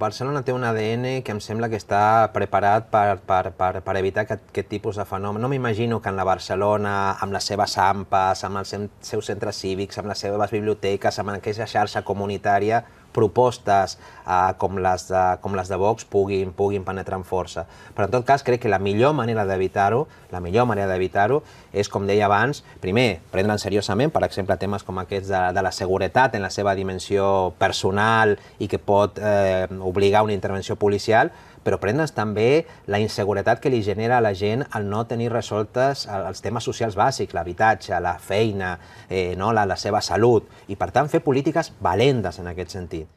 Barcelona té un ADN que em sembla que està preparat per, per, per, per evitar aquest, aquest tipus de fenomen. No m'imagino que en la Barcelona, amb les seves ampes, amb els seus centres cívics, amb les seves biblioteques, amb aquesta xarxa comunitària, propostes eh, com, les de, com les de Vox puguin, puguin penetrar en força. Però en tot cas crec que la millor manera d'evitar-ho, la millor manera d'evitar-ho és, com deia abans, primer, prendre'n seriosament, per exemple, temes com aquests de, de la seguretat en la seva dimensió personal i que pot eh, obligar una intervenció policial, però prendre's també la inseguretat que li genera a la gent al no tenir resoltes els temes socials bàsics, l'habitatge, la feina, eh, no? la, la seva salut, i per tant fer polítiques valentes en aquest sentit.